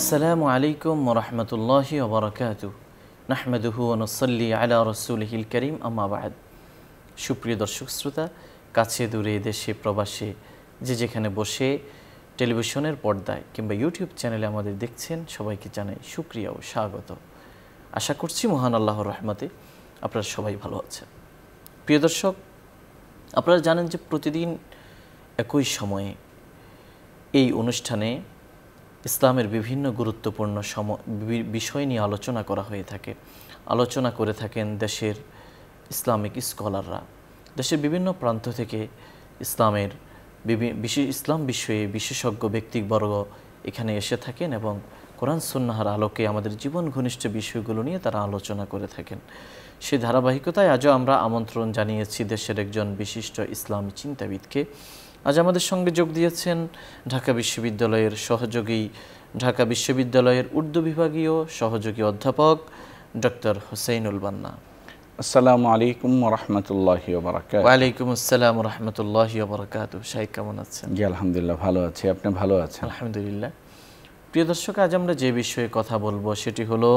আসসালামু আলাইকুম রহমতুল্লাহি ওবরাকাত নাহমেদহু নসল্লি আলা রসুলহিল করিম আমাবাদ সুপ্রিয় দর্শক শ্রোতা কাছে দূরে দেশে প্রবাসে যে যেখানে বসে টেলিভিশনের পর্দায় কিংবা ইউটিউব চ্যানেলে আমাদের দেখছেন সবাইকে জানাই সুক্রিয়া ও স্বাগত আশা করছি মহান আল্লাহর রহমতে আপনারা সবাই ভালো আছেন প্রিয় দর্শক আপনারা জানেন যে প্রতিদিন একই সময়ে এই অনুষ্ঠানে ইসলামের বিভিন্ন গুরুত্বপূর্ণ সম বিষয় নিয়ে আলোচনা করা হয়ে থাকে আলোচনা করে থাকেন দেশের ইসলামিক স্কলাররা দেশের বিভিন্ন প্রান্ত থেকে ইসলামের বিশেষ ইসলাম বিষয়ে বিশেষজ্ঞ ব্যক্তিবর্গ এখানে এসে থাকেন এবং কোরআন সন্ন্যাহার আলোকে আমাদের জীবন ঘনিষ্ঠ বিষয়গুলো নিয়ে তারা আলোচনা করে থাকেন সেই ধারাবাহিকতায় আজও আমরা আমন্ত্রণ জানিয়েছি দেশের একজন বিশিষ্ট ইসলামী চিন্তাবিদকে আজ আমাদের সঙ্গে যোগ দিয়েছেন ঢাকা বিশ্ববিদ্যালয়ের সহযোগী ঢাকা বিশ্ববিদ্যালয়ের উর্দু বিভাগীয় সহযোগী অধ্যাপক ডক্টর হুসেইনুল বান্না আসসালামু আলাইকুম রহমতুল্লাহ বারাকাত ওয়ালাইকুম আসসালাম রহমতুল্লাহ বারাকাত শাহেক কেমন আছেন জি আলহামদুলিল্লাহ ভালো আছি আপনি ভালো আছেন আলহামদুলিল্লাহ প্রিয় দর্শক আজ আমরা যে বিষয়ে কথা বলবো সেটি হলো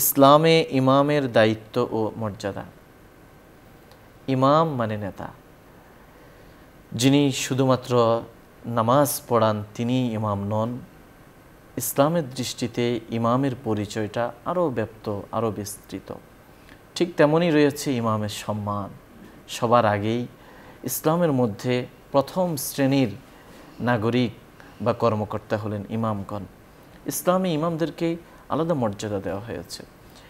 ইসলামে ইমামের দায়িত্ব ও মর্যাদা ইমাম মানে নেতা যিনি শুধুমাত্র নামাজ পড়ান তিনি ইমাম নন ইসলামের দৃষ্টিতে ইমামের পরিচয়টা আরও ব্যপ্ত আরও বিস্তৃত ঠিক তেমনই রয়েছে ইমামের সম্মান সবার আগেই ইসলামের মধ্যে প্রথম শ্রেণীর নাগরিক বা কর্মকর্তা হলেন ইমামগণ ইসলামে ইমামদেরকে আলাদা মর্যাদা দেওয়া হয়েছে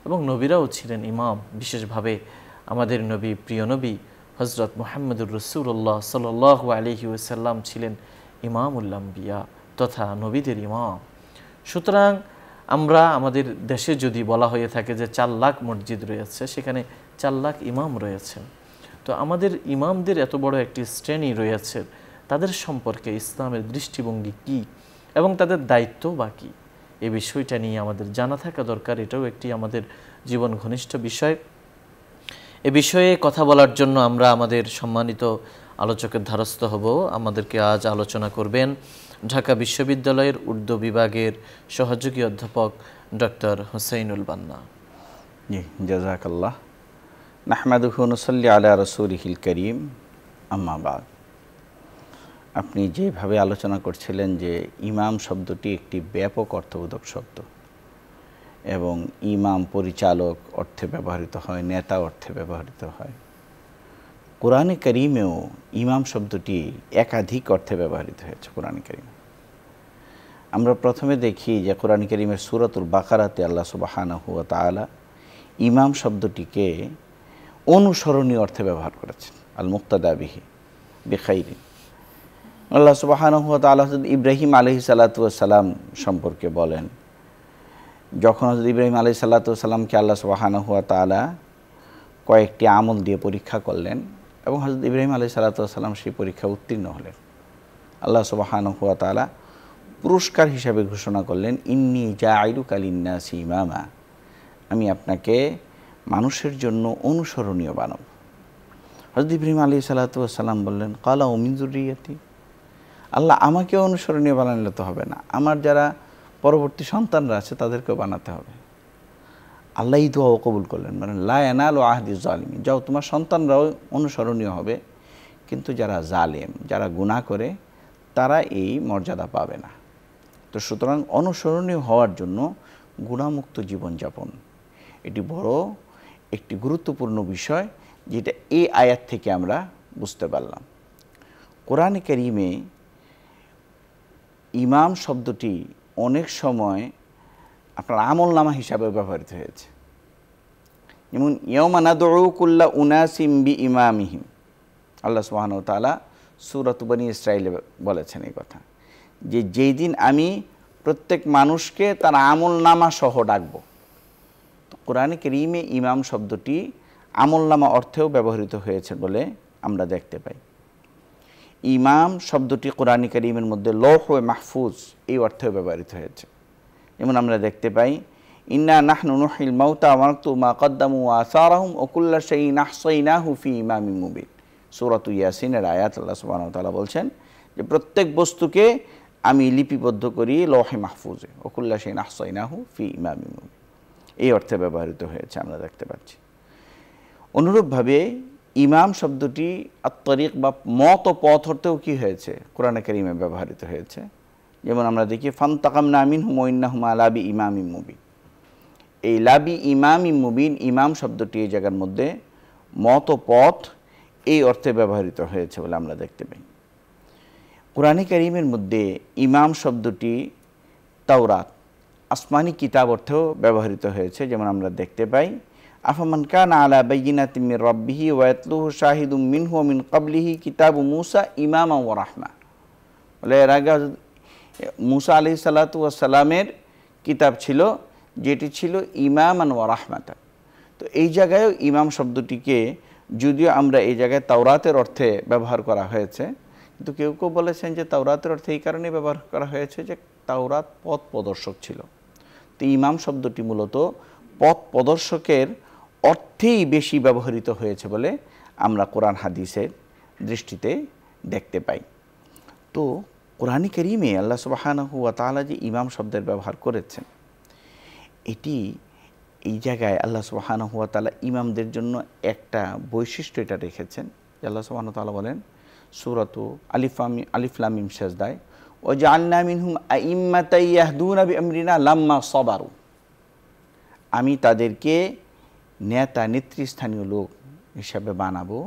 এবং নবীরাও ছিলেন ইমাম বিশেষভাবে আমাদের নবী প্রিয় নবী হজরত মোহাম্মদুর রসুল্লাহ সাল আলহি ওসাল্লাম ছিলেন ইমামুল্লাম্বিয়া তথা নবীদের ইমাম সুতরাং আমরা আমাদের দেশে যদি বলা হয়ে থাকে যে চার লাখ মসজিদ রয়েছে সেখানে চার লাখ ইমাম রয়েছেন তো আমাদের ইমামদের এত বড় একটি শ্রেণী রয়েছে তাদের সম্পর্কে ইসলামের দৃষ্টিভঙ্গি কি এবং তাদের দায়িত্ব বা কী এ বিষয়টা নিয়ে আমাদের জানা থাকা দরকার এটাও একটি আমাদের জীবন ঘনিষ্ঠ বিষয় এ বিষয়ে কথা বলার জন্য আমরা আমাদের সম্মানিত আলোচকের ধারস্থ হব আমাদেরকে আজ আলোচনা করবেন ঢাকা বিশ্ববিদ্যালয়ের উর্দু বিভাগের সহযোগী অধ্যাপক ডক্টর হুসাইনুল বান্না জি নাহমাদ হুসল্লি আলা রসুলহিল করিম আম্মাবাদ আপনি যেভাবে আলোচনা করছিলেন যে ইমাম শব্দটি একটি ব্যাপক অর্থবোধক শব্দ এবং ইমাম পরিচালক অর্থে ব্যবহৃত হয় নেতা অর্থে ব্যবহৃত হয় কোরআনে করিমেও ইমাম শব্দটি একাধিক অর্থে ব্যবহৃত হয়েছে কোরআন করিম আমরা প্রথমে দেখি যে কোরআন করিমের সুরাতুল বাকারাতে আল্লাহ সুবাহানা হুয়া তালা ইমাম শব্দটিকে অনুসরণীয় অর্থে ব্যবহার করেছেন আল মুক্তাদাবিহি বেখাইরি আল্লাহ সুবাহানা হুয়া তালা ইব্রাহিম আলহি সালাতু সালাম সম্পর্কে বলেন যখন হজরত ইব্রাহিম আলি সাল্লাতামকে আল্লাহ সুবাহান হুয়া তালা কয়েকটি আমল দিয়ে পরীক্ষা করলেন এবং হজরত ইব্রাহিম আলি সাল্লাতাম সেই পরীক্ষা উত্তীর্ণ হলেন আল্লাহ সুবাহান হুয়া তালা পুরস্কার হিসাবে ঘোষণা করলেন ইন্নি জা আইরু কালিন্নাসি ইমামা আমি আপনাকে মানুষের জন্য অনুসরণীয় বানাব হজরত ইব্রাহিম আলি সাল্লাতাম বললেন কালা ওমিন জুরিয়াতি আল্লাহ আমাকে অনুসরণীয় বানালে তো হবে না আমার যারা পরবর্তী সন্তানরা আছে তাদেরকেও বানাতে হবে আল্লাহ দোয়াও কবুল করলেন মানে লায়নাল ও আহদি জালিমি যাও তোমার সন্তানরাও অনুসরণীয় হবে কিন্তু যারা জালেম যারা গুণা করে তারা এই মর্যাদা পাবে না তো সুতরাং অনুসরণীয় হওয়ার জন্য গুণামুক্ত জীবনযাপন এটি বড় একটি গুরুত্বপূর্ণ বিষয় যেটা এই আয়াত থেকে আমরা বুঝতে পারলাম কোরআন করিমে ইমাম শব্দটি অনেক সময় আপনার আমল নামা হিসাবে ব্যবহৃত হয়েছে যেমন ইয়মানাদুল্লা উনাসিম বি ইমামিহিম আল্লাহ সুবাহন তালা সুরতবানী ইসরায়েল বলেছেন এই কথা যে যেই দিন আমি প্রত্যেক মানুষকে তার আমল নামা সহ ডাকব কোরআনে কেরিমে ইমাম শব্দটি আমল নামা অর্থেও ব্যবহৃত হয়েছে বলে আমরা দেখতে পাই ইমাম শব্দটি কোরআন করিমের মধ্যে লৌহ মাহফুজ এই অর্থে ব্যবহৃত হয়েছে যেমন আমরা দেখতে পাই ইন্না নাহনু নহিল মাউতা মারতু মা কদ্দামু আসারাহুম ওকুল্লা সেই নাহসাইনা ফি ইমামি মুবিন সুরাত ইয়াসিনের আয়াত আল্লাহ সুবাহ তালা বলছেন যে প্রত্যেক বস্তুকে আমি লিপিবদ্ধ করি লোহে মাহফুজে ওকুল্লা সেই নাহসাইনাহু ফি ইমামি মুবিন এই অর্থে ব্যবহৃত হয়েছে আমরা দেখতে পাচ্ছি অনুরূপভাবে ইমাম শব্দটি আত্মরিক বা মত পথ অর্থেও কী হয়েছে কোরআনে কারিমে ব্যবহৃত হয়েছে যেমন আমরা দেখি ফান তাকাম নামিন হুম হুমা লাবি ইমাম ইমুবিন এই লাবি ইমাম ইমুবিন ইমাম শব্দটি এই জায়গার মধ্যে মত পথ এই অর্থে ব্যবহৃত হয়েছে বলে আমরা দেখতে পাই কোরআনে কারিমের মধ্যে ইমাম শব্দটি তাওরাত আসমানি কিতাব অর্থেও ব্যবহৃত হয়েছে যেমন আমরা দেখতে পাই আফামান কান আলা বাইনা তিমির রব্বিহি ওয়াতলুহু শাহিদুম মিনহু মিন ক্বাবলিহি কিতাবু মুসা ইমামা ওয়া রাহমা বলে এর আগে মুসা আলি সালাতু সালামের কিতাব ছিল যেটি ছিল ইমামান ওয়া রাহমাতা তো এই জায়গায়ও ইমাম শব্দটিকে যদিও আমরা এই জায়গায় তাওরাতের অর্থে ব্যবহার করা হয়েছে কিন্তু কেউ কেউ বলেছেন যে তাওরাতের অর্থে এই কারণে ব্যবহার করা হয়েছে যে তাওরাত পথ প্রদর্শক ছিল তো ইমাম শব্দটি মূলত পথ প্রদর্শকের অর্থেই বেশি ব্যবহৃত হয়েছে বলে আমরা কোরআন হাদিসের দৃষ্টিতে দেখতে পাই তো কোরআন করিমে আল্লাহ সুবাহানহুয়া তালা যে ইমাম শব্দের ব্যবহার করেছেন এটি এই জায়গায় আল্লাহ সুবাহানহুয়া তালা ইমামদের জন্য একটা বৈশিষ্ট্য এটা রেখেছেন আল্লাহ সুবাহন তালা বলেন সুরত আলিফামি আলিফলামিম সেজদায় ও জাল্লামিনহুম আইম্মাতাইয়াহদুন আবি আমরিনা লাম্মা সবারু আমি তাদেরকে নেতা নেতৃস্থানীয় লোক হিসাবে বানাবো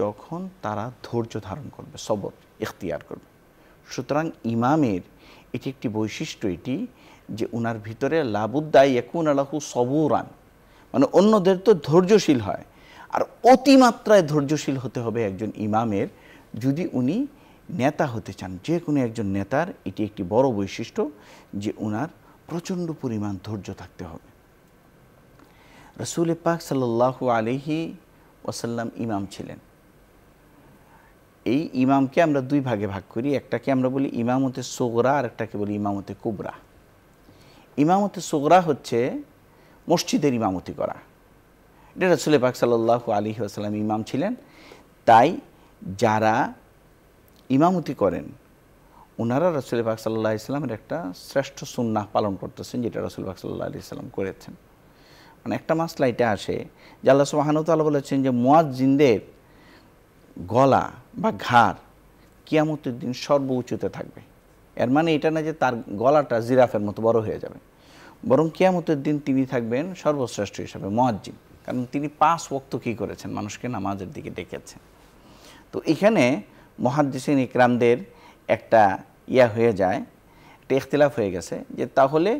যখন তারা ধৈর্য ধারণ করবে সবর ইখতিয়ার করবে সুতরাং ইমামের এটি একটি বৈশিষ্ট্য এটি যে উনার ভিতরে লাবুদ্দাই একুন আলাহু সবুরান মানে অন্যদের তো ধৈর্যশীল হয় আর অতিমাত্রায় ধৈর্যশীল হতে হবে একজন ইমামের যদি উনি নেতা হতে চান যে কোনো একজন নেতার এটি একটি বড় বৈশিষ্ট্য যে উনার প্রচণ্ড পরিমাণ ধৈর্য থাকতে হবে রসুল পাক সাল্লু আলহি ওসাল্লাম ইমাম ছিলেন এই ইমামকে আমরা দুই ভাগে ভাগ করি একটাকে আমরা বলি ইমামতে সোগরা আর একটাকে বলি ইমামতে কুবরা ইমামতে সোগরা হচ্ছে মসজিদের ইমামতি করা এটা রসুল পাক সাল্লু আলহি ওসাল্লাম ইমাম ছিলেন তাই যারা ইমামতি করেন ওনারা রসুল পাক সাল্লাহ ইসলামের একটা শ্রেষ্ঠ সুন্নাহ পালন করতেছেন যেটা রসুল পাক সাল্লাহ আলি সাল্লাম করেছেন মানে একটা মাস লাইটে আসে যে আল্লাহ সুবাহানুতাল্লাহ বলেছেন যে মুয়াজ্জিনদের গলা বা ঘাড় কিয়ামতের দিন সর্ব উঁচুতে থাকবে এর মানে এটা না যে তার গলাটা জিরাফের মতো বড় হয়ে যাবে বরং কিয়ামতের দিন তিনি থাকবেন সর্বশ্রেষ্ঠ হিসাবে মুয়াজ্জিন কারণ তিনি পাঁচ ওক্ত কী করেছেন মানুষকে নামাজের দিকে ডেকেছেন তো এখানে মহাদ্দিসিন ইকরামদের একটা ইয়া হয়ে যায় একটা ইখতলাফ হয়ে গেছে যে তাহলে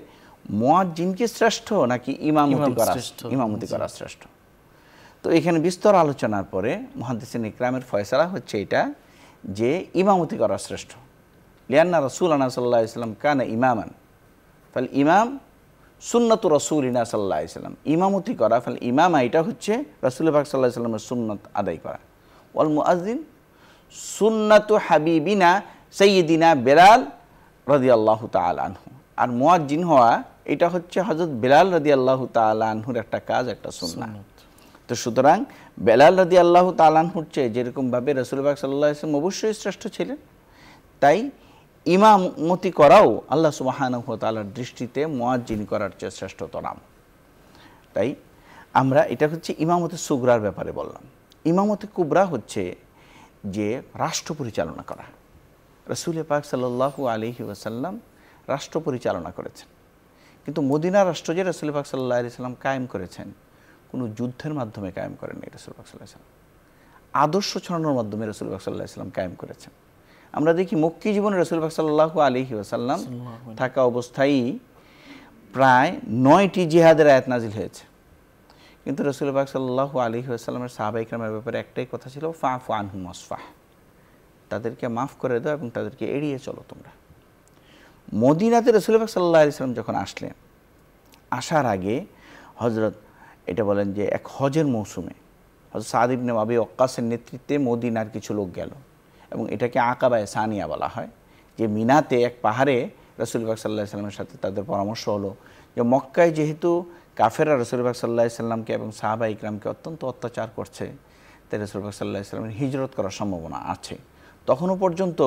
মোয়াজ্জিন কি শ্রেষ্ঠ নাকি ইমামতি করা ইমামতি করা শ্রেষ্ঠ তো এখানে বিস্তর আলোচনার পরে মহাদিসিন ইকরামের ফয়সলা হচ্ছে এটা যে ইমামতি করা শ্রেষ্ঠ লিয়ান্না রসুল আনা সাল্লাহ ইসলাম কান ইমামান ফলে ইমাম সুন্নত রসুল ইনা সাল্লাহ ইসলাম ইমামতি করা ফলে ইমাম এটা হচ্ছে রসুল ভাগ সাল্লাহ ইসলামের সুন্নত আদায় করা ওয়াল মুআজিন সুন্নত হাবিবিনা সৈয়দিনা বেলাল রদি আল্লাহ তাল আর মুয়াজ্জিন হওয়া এটা হচ্ছে হজরত বেলাল রদি আল্লাহ তালহুর একটা কাজ একটা সুন্না তো সুতরাং বেলাল রদি আল্লাহ তালহুর চেয়ে যেরকমভাবে রসুলবাগ সাল্লাহ ইসলাম অবশ্যই শ্রেষ্ঠ ছিলেন তাই ইমামতি করাও আল্লাহ সুবাহানহ তালার দৃষ্টিতে মোয়াজ্জিন করার চেয়ে শ্রেষ্ঠতর নাম তাই আমরা এটা হচ্ছে ইমামতে সুগ্রার ব্যাপারে বললাম ইমামতে কুবরা হচ্ছে যে রাষ্ট্র পরিচালনা করা রসুল পাক সাল্লাহু আলহি ওয়াসাল্লাম রাষ্ট্র পরিচালনা করেছেন কিন্তু মদিনা রাষ্ট্র যে পাক সাল্লাহ আলি সাল্লাম কায়েম করেছেন কোনো যুদ্ধের মাধ্যমে কায়েম করেননি পাক সাল্লাহ সাল্লাম আদর্শ ছড়ানোর মাধ্যমে পাক সাল্লাহ সাল্লাম কায়েম করেছেন আমরা দেখি মক্কি জীবনে পাক সাল্লাহ আলিহি আসাল্লাম থাকা অবস্থায় প্রায় নয়টি জিহাদের আয়াত নাজিল হয়েছে কিন্তু রসুল পাক সাল্লাহ আলহি আসাল্লামের সাহাবা ইকরামের ব্যাপারে একটাই কথা ছিল ফা আনহু মসফাহ তাদেরকে মাফ করে দাও এবং তাদেরকে এড়িয়ে চলো তোমরা মদিনাতে রসুলবাক সাল্লা ইসলাম যখন আসলেন আসার আগে হজরত এটা বলেন যে এক হজের মৌসুমে হজরত সাদিবনে আবি অক্কাসের নেতৃত্বে মদিনার কিছু লোক গেল এবং এটাকে আঁকাবায় সানিয়া বলা হয় যে মিনাতে এক পাহাড়ে রসুলবাক সাল্লাহ ইসলামের সাথে তাদের পরামর্শ হলো যে মক্কায় যেহেতু কাফেরা রসুলবাক সাল্লাহ ইসলামকে এবং সাহাবা ইকরামকে অত্যন্ত অত্যাচার করছে তাই রসুলবাক সাল্লাহ ইসলামের হিজরত করার সম্ভাবনা আছে তখনও পর্যন্ত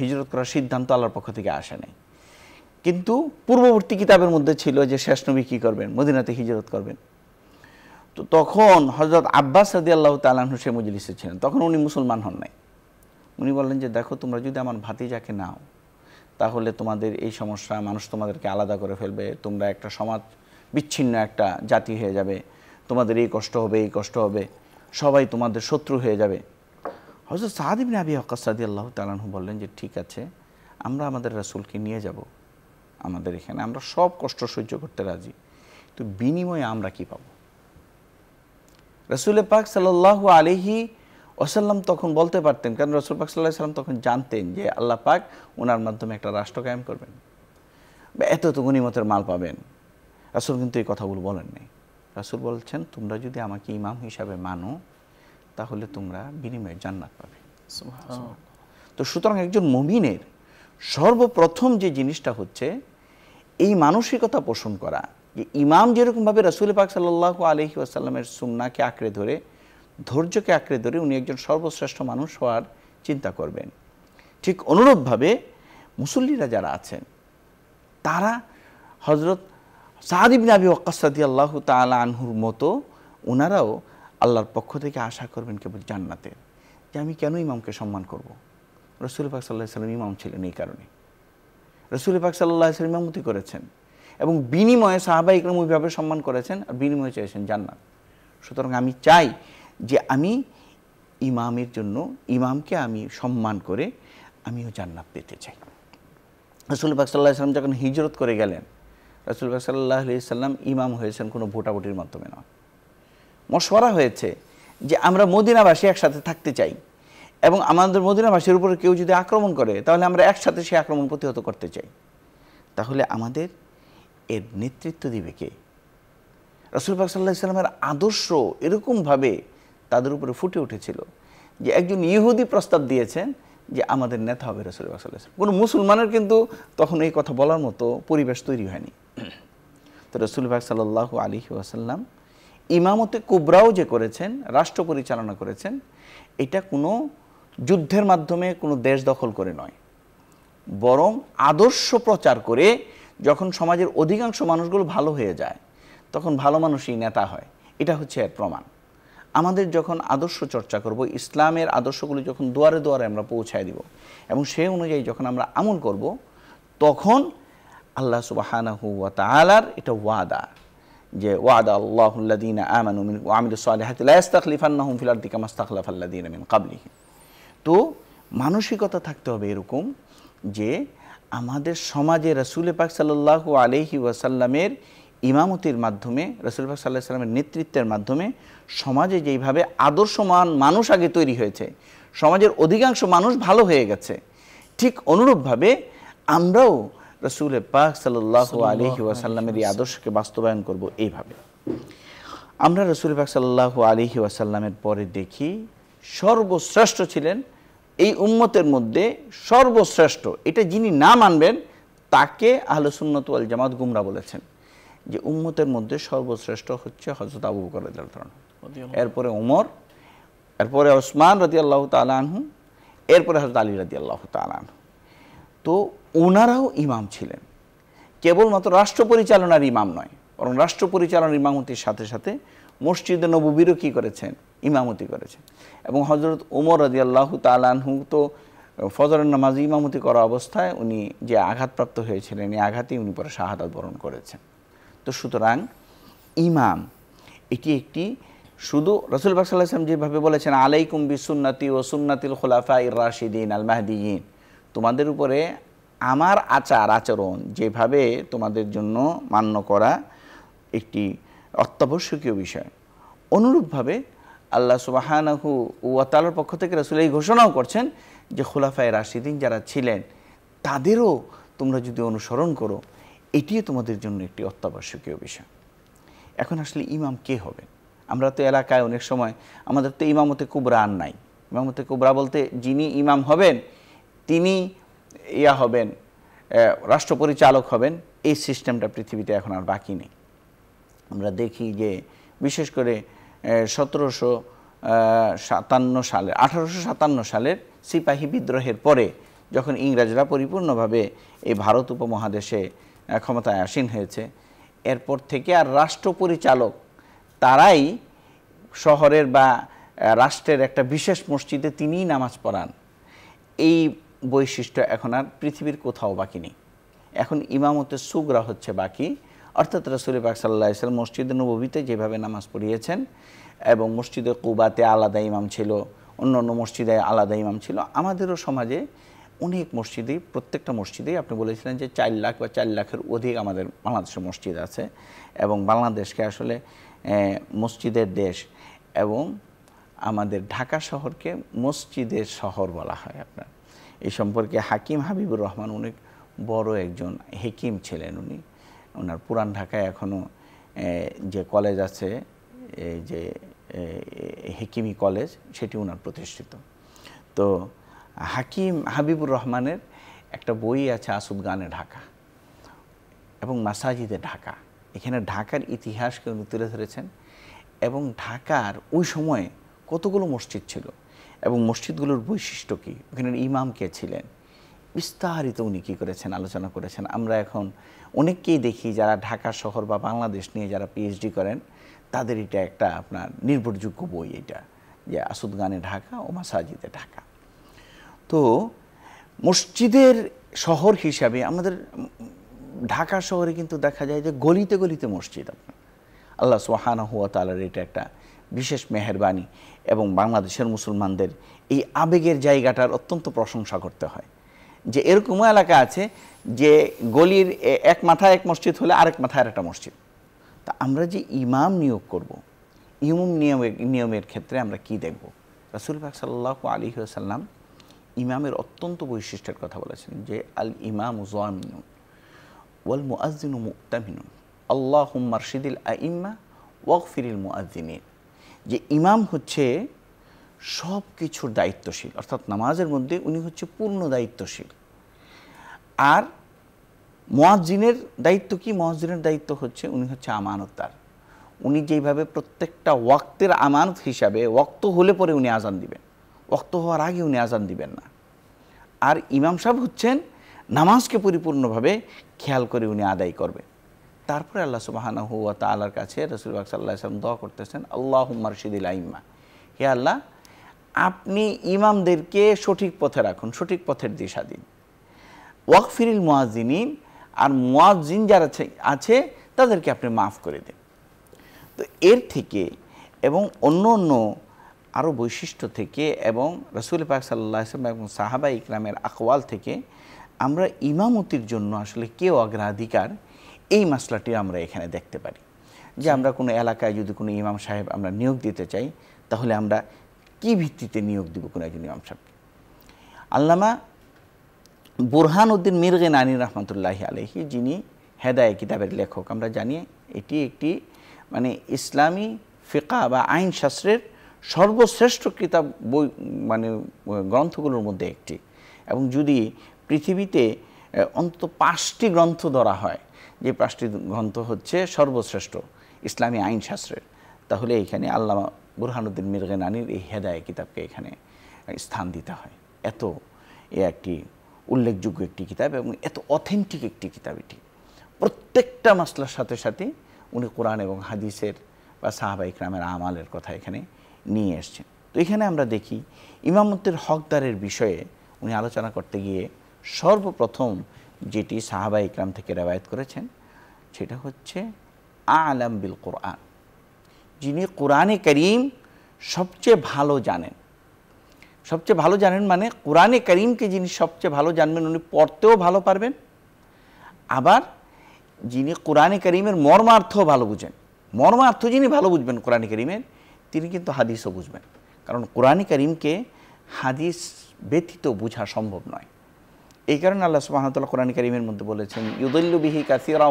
হিজরত করার সিদ্ধান্ত আল্লাহর পক্ষ থেকে আসে নাই কিন্তু পূর্ববর্তী কিতাবের মধ্যে ছিল যে শেষ নবী কী করবেন মদিনাতে হিজরত করবেন তো তখন হজরত আব্বাস সাদি আল্লাহ তালাহু সে মজলিসে ছিলেন তখন উনি মুসলমান হন নাই উনি বললেন যে দেখো তোমরা যদি আমার ভাতিজাকে নাও তাহলে তোমাদের এই সমস্যা মানুষ তোমাদেরকে আলাদা করে ফেলবে তোমরা একটা সমাজ বিচ্ছিন্ন একটা জাতি হয়ে যাবে তোমাদের এই কষ্ট হবে এই কষ্ট হবে সবাই তোমাদের শত্রু হয়ে যাবে হজরত সাহাদিব আবি হকাসাদি আল্লাহ তালাহু বললেন যে ঠিক আছে আমরা আমাদের রাসুলকে নিয়ে যাব আমাদের এখানে আমরা সব কষ্ট সহ্য করতে রাজি তো বিনিময়ে আমরা কি পাব রসুল পাক সাল্লাহ আলিহি ওসাল্লাম তখন বলতে পারতেন কারণ রসুল পাক সাল্লাহ সাল্লাম তখন জানতেন যে আল্লাহ পাক ওনার মাধ্যমে একটা রাষ্ট্র কায়েম করবেন বা এত তো গণিমতের মাল পাবেন রাসুল কিন্তু এই কথাগুলো বলেননি নাই রাসুল বলছেন তোমরা যদি আমাকে ইমাম হিসাবে মানো তাহলে তোমরা বিনিময়ে জান্নাত পাবে তো সুতরাং একজন মমিনের সর্বপ্রথম যে জিনিসটা হচ্ছে এই মানসিকতা পোষণ করা যে ইমাম যেরকমভাবে রাসুল পাক সাল্লাহ আলহি আসাল্লামের সুন্নাকে আঁকড়ে ধরে ধৈর্যকে আঁকড়ে ধরে উনি একজন সর্বশ্রেষ্ঠ মানুষ হওয়ার চিন্তা করবেন ঠিক অনুরূপভাবে মুসল্লিরা যারা আছেন তারা হজরত সাহাদিবিন আবি ওকাসাদি আল্লাহ তালা আনহুর মতো ওনারাও আল্লাহর পক্ষ থেকে আশা করবেন কেবল জান্নাতে যে আমি কেন ইমামকে সম্মান করব। রসুল পাক সাল্লাহ সাল্লাম ইমাম ছিলেন এই কারণে রসুল পাক সাল্লাহ সাল্লাম ইমামতি করেছেন এবং বিনিময়ে সাহাবা ইকরম ওইভাবে সম্মান করেছেন আর বিনিময়ে চেয়েছেন জান্নাত সুতরাং আমি চাই যে আমি ইমামের জন্য ইমামকে আমি সম্মান করে আমিও জান্নাত পেতে চাই রসুল পাক সাল্লাহ সাল্লাম যখন হিজরত করে গেলেন রসুল পাক সাল্লাহ সাল্লাম ইমাম হয়েছেন কোনো ভোটাভুটির মাধ্যমে নয় মশওয়ারা হয়েছে যে আমরা মদিনাবাসী একসাথে থাকতে চাই এবং আমাদের মদিনাবাসীর উপরে কেউ যদি আক্রমণ করে তাহলে আমরা একসাথে সেই আক্রমণ প্রতিহত করতে চাই তাহলে আমাদের এর নেতৃত্ব দিবে কে রসুল পাক সাল্লাহ ইসলামের আদর্শ এরকমভাবে তাদের উপরে ফুটে উঠেছিল যে একজন ইহুদি প্রস্তাব দিয়েছেন যে আমাদের নেতা হবে রসুল পাক সাল্লাহ ইসলাম কোনো মুসলমানের কিন্তু তখন এই কথা বলার মতো পরিবেশ তৈরি হয়নি তো রসুল পাক সাল্লাহ আলী ওয়াসাল্লাম ইমামতে কুবরাও যে করেছেন রাষ্ট্র পরিচালনা করেছেন এটা কোনো যুদ্ধের মাধ্যমে কোনো দেশ দখল করে নয় বরং আদর্শ প্রচার করে যখন সমাজের অধিকাংশ মানুষগুলো ভালো হয়ে যায় তখন ভালো মানুষই নেতা হয় এটা হচ্ছে এর প্রমাণ আমাদের যখন আদর্শ চর্চা করব ইসলামের আদর্শগুলি যখন দুয়ারে দুয়ারে আমরা পৌঁছায় দিব এবং সে অনুযায়ী যখন আমরা আমল করব তখন আল্লাহ সুবাহানাহু ওয়া তালার এটা ওয়াদা যে ওয়াদ আল্লাহুল্লাদিন আমানু আমির সালেহাত লাস্তাকলিফান্নাহুম ফিলার্দি কামাস্তাকলাফাল্লাদিন আমিন কাবলিহি তো মানসিকতা থাকতে হবে এরকম যে আমাদের সমাজে রসুল পাক সাল্লাহ আলহি ওয়াসাল্লামের ইমামতির মাধ্যমে রসুল পাক সাল্লাহ সাল্লামের নেতৃত্বের মাধ্যমে সমাজে যেইভাবে আদর্শমান মানুষ আগে তৈরি হয়েছে সমাজের অধিকাংশ মানুষ ভালো হয়ে গেছে ঠিক অনুরূপভাবে আমরাও রসুল পাক সাল্লাহ আলহি ওয়াসাল্লামের এই আদর্শকে বাস্তবায়ন করব এইভাবে আমরা রসুল পাক সাল্লাহ আলহি ওয়াসাল্লামের পরে দেখি সর্বশ্রেষ্ঠ ছিলেন এই উম্মতের মধ্যে সর্বশ্রেষ্ঠ এটা যিনি না মানবেন তাকে আহলসুন্নত আল জামাত গুমরা বলেছেন যে উম্মতের মধ্যে সর্বশ্রেষ্ঠ হচ্ছে হজরত আবু বকর এরপরে উমর এরপরে ওসমান রদি আল্লাহ তালাহু এরপরে হজরত আলী রদি আল্লাহ তালাহু তো ওনারাও ইমাম ছিলেন কেবলমাত্র রাষ্ট্র পরিচালনার ইমাম নয় বরং রাষ্ট্র পরিচালনার ইমামতির সাথে সাথে মসজিদ নববীরও কী করেছেন ইমামতি করেছেন এবং হজরত উমর রাজি আল্লাহ তালানহু তো ফজরের নামাজ ইমামতি করা অবস্থায় উনি যে আঘাতপ্রাপ্ত হয়েছিলেন এই আঘাতই উনি পরে শাহাদাত বরণ করেছেন তো সুতরাং ইমাম এটি একটি শুধু রসুল বাকসাল্লাহ যেভাবে বলেছেন আলাইকুম বিসুন্নাতি ও সুন্নাতিল খোলাফা ইর রাশিদিন আল মাহদিন তোমাদের উপরে আমার আচার আচরণ যেভাবে তোমাদের জন্য মান্য করা একটি অত্যাবশ্যকীয় বিষয় অনুরূপভাবে আল্লাহ সুবাহানাহু ওয়াতালার পক্ষ থেকে রাসুল এই ঘোষণাও করছেন যে খোলাফায় রাশিদিন যারা ছিলেন তাদেরও তোমরা যদি অনুসরণ করো এটিও তোমাদের জন্য একটি অত্যাবশ্যকীয় বিষয় এখন আসলে ইমাম কে হবে আমরা তো এলাকায় অনেক সময় আমাদের তো ইমামতে কুবরা আর নাই ইমামতে কুবরা বলতে যিনি ইমাম হবেন তিনি ইয়া হবেন রাষ্ট্র পরিচালক হবেন এই সিস্টেমটা পৃথিবীতে এখন আর বাকি নেই আমরা দেখি যে বিশেষ করে সতেরোশো সাতান্ন সালে আঠারোশো সাতান্ন সালের সিপাহী বিদ্রোহের পরে যখন ইংরেজরা পরিপূর্ণভাবে এই ভারত উপমহাদেশে ক্ষমতায় আসীন হয়েছে এরপর থেকে আর রাষ্ট্র পরিচালক তারাই শহরের বা রাষ্ট্রের একটা বিশেষ মসজিদে তিনিই নামাজ পড়ান এই বৈশিষ্ট্য এখন আর পৃথিবীর কোথাও বাকি নেই এখন ইমামতের সুগ্রা হচ্ছে বাকি অর্থাৎ রসুল পাক সাল্লাহ ইসলাম মসজিদ নবীতে যেভাবে নামাজ পড়িয়েছেন এবং মসজিদে কুবাতে আলাদা ইমাম ছিল অন্য অন্য মসজিদে আলাদা ইমাম ছিল আমাদেরও সমাজে অনেক মসজিদেই প্রত্যেকটা মসজিদেই আপনি বলেছিলেন যে চার লাখ বা চার লাখের অধিক আমাদের বাংলাদেশের মসজিদ আছে এবং বাংলাদেশকে আসলে মসজিদের দেশ এবং আমাদের ঢাকা শহরকে মসজিদের শহর বলা হয় আপনার এই সম্পর্কে হাকিম হাবিবুর রহমান উনি বড় একজন হেকিম ছিলেন উনি ওনার পুরান ঢাকায় এখনও যে কলেজ আছে যে হেকিমি কলেজ সেটি ওনার প্রতিষ্ঠিত তো হাকিম হাবিবুর রহমানের একটা বই আছে আসুদ গানে ঢাকা এবং মাসাজিদে ঢাকা এখানে ঢাকার ইতিহাসকে উনি তুলে ধরেছেন এবং ঢাকার ওই সময়ে কতগুলো মসজিদ ছিল এবং মসজিদগুলোর বৈশিষ্ট্য কী ওখানে ইমাম কে ছিলেন বিস্তারিত উনি কী করেছেন আলোচনা করেছেন আমরা এখন অনেককেই দেখি যারা ঢাকা শহর বা বাংলাদেশ নিয়ে যারা পিএইচডি করেন তাদের এটা একটা আপনার নির্ভরযোগ্য বই এটা যে আসুদ গানে ঢাকা ও মাসাজিদে ঢাকা তো মসজিদের শহর হিসাবে আমাদের ঢাকা শহরে কিন্তু দেখা যায় যে গলিতে গলিতে মসজিদ আপনার আল্লাহ সোহানা হুয়া তালার এটা একটা বিশেষ মেহরবানি এবং বাংলাদেশের মুসলমানদের এই আবেগের জায়গাটার অত্যন্ত প্রশংসা করতে হয় যে এরকমও এলাকা আছে যে গলির এক মাথায় এক মসজিদ হলে আরেক মাথায় আর একটা মসজিদ তা আমরা যে ইমাম নিয়োগ করব। ইমুম নিয়মের নিয়মের ক্ষেত্রে আমরা কি দেখব রাসুল ভাগ সাল্লাহ আলী সাল্লাম ইমামের অত্যন্ত বৈশিষ্ট্যের কথা বলেছেন যে আল ইমাম জমিনুন ওয়াল মুআজিনু মুক্তামিনুন আল্লাহ মার্শিদিল আইম্মা ওয়াকফিরুল মুআজিনীর যে ইমাম হচ্ছে সব কিছুর দায়িত্বশীল অর্থাৎ নামাজের মধ্যে উনি হচ্ছে পূর্ণ দায়িত্বশীল আর মহাজিনের দায়িত্ব কি মহাজিনের দায়িত্ব হচ্ছে উনি হচ্ছে আমানতদার উনি যেইভাবে প্রত্যেকটা ওয়াক্তের আমানত হিসাবে ওয়াক্ত হলে পরে উনি আজান দিবেন ওয়াক্ত হওয়ার আগে উনি আজান দিবেন না আর ইমাম সাহেব হচ্ছেন নামাজকে পরিপূর্ণভাবে খেয়াল করে উনি আদায় করবেন তারপরে আল্লাহ সুবাহানা হুয়া তালার কাছে রসুলবাক সাল্লাহ আসলাম দোয়া করতেছেন আল্লাহ মার্শিদুল আইম্মা হে আল্লাহ আপনি ইমামদেরকে সঠিক পথে রাখুন সঠিক পথের দিশা দিন ওয়াকফিরিল মোয়াজিন আর মোয়াজিন যারা আছে তাদেরকে আপনি মাফ করে দিন তো এর থেকে এবং অন্য অন্য আরও বৈশিষ্ট্য থেকে এবং রসুল পাক সাল্লাহ এবং সাহাবা ইকরামের আকওয়াল থেকে আমরা ইমামতির জন্য আসলে কেউ অগ্রাধিকার এই মাসলাটি আমরা এখানে দেখতে পারি যে আমরা কোনো এলাকায় যদি কোনো ইমাম সাহেব আমরা নিয়োগ দিতে চাই তাহলে আমরা কি ভিত্তিতে নিয়োগ দিব কোনো একজন ইমাম সাহেবকে আল্লামা বুরহান উদ্দিন মির্গে নানি রহমতুল্লাহি আলহি যিনি হেদায় কিতাবের লেখক আমরা জানি এটি একটি মানে ইসলামী ফিকা বা আইনশাস্ত্রের সর্বশ্রেষ্ঠ কিতাব বই মানে গ্রন্থগুলোর মধ্যে একটি এবং যদি পৃথিবীতে অন্তত পাঁচটি গ্রন্থ ধরা হয় যে পাঁচটি গ্রন্থ হচ্ছে সর্বশ্রেষ্ঠ ইসলামী আইনশাস্ত্রের তাহলে এখানে আল্লামা বুরহানুদ্দিন মির্গেনানির এই হেদায় কিতাবকে এখানে স্থান দিতে হয় এত এ একটি উল্লেখযোগ্য একটি কিতাব এবং এত অথেন্টিক একটি কিতাব এটি প্রত্যেকটা মাসলার সাথে সাথে উনি কোরআন এবং হাদিসের বা সাহাবা ইকরামের আমালের কথা এখানে নিয়ে এসছেন তো এখানে আমরা দেখি ইমামতের হকদারের বিষয়ে উনি আলোচনা করতে গিয়ে সর্বপ্রথম যেটি সাহাবা ইকরাম থেকে রেওয়ায়ত করেছেন সেটা হচ্ছে আলম বিল কোরআন যিনি কোরআনে করিম সবচেয়ে ভালো জানেন সবচেয়ে ভালো জানেন মানে কোরআনে করিমকে যিনি সবচেয়ে ভালো জানবেন উনি পড়তেও ভালো পারবেন আবার যিনি কোরআনে করিমের মর্মার্থও ভালো বুঝেন মর্মার্থ যিনি ভালো বুঝবেন কোরআনে করিমের তিনি কিন্তু হাদিসও বুঝবেন কারণ কোরআনে করিমকে হাদিস ব্যতীত বোঝা সম্ভব নয় এই কারণে আল্লাহ সুবাহতাল্লাহ কোরআন করিমের মধ্যে বলেছেন ইউদুল্লুবিহি কাসিরা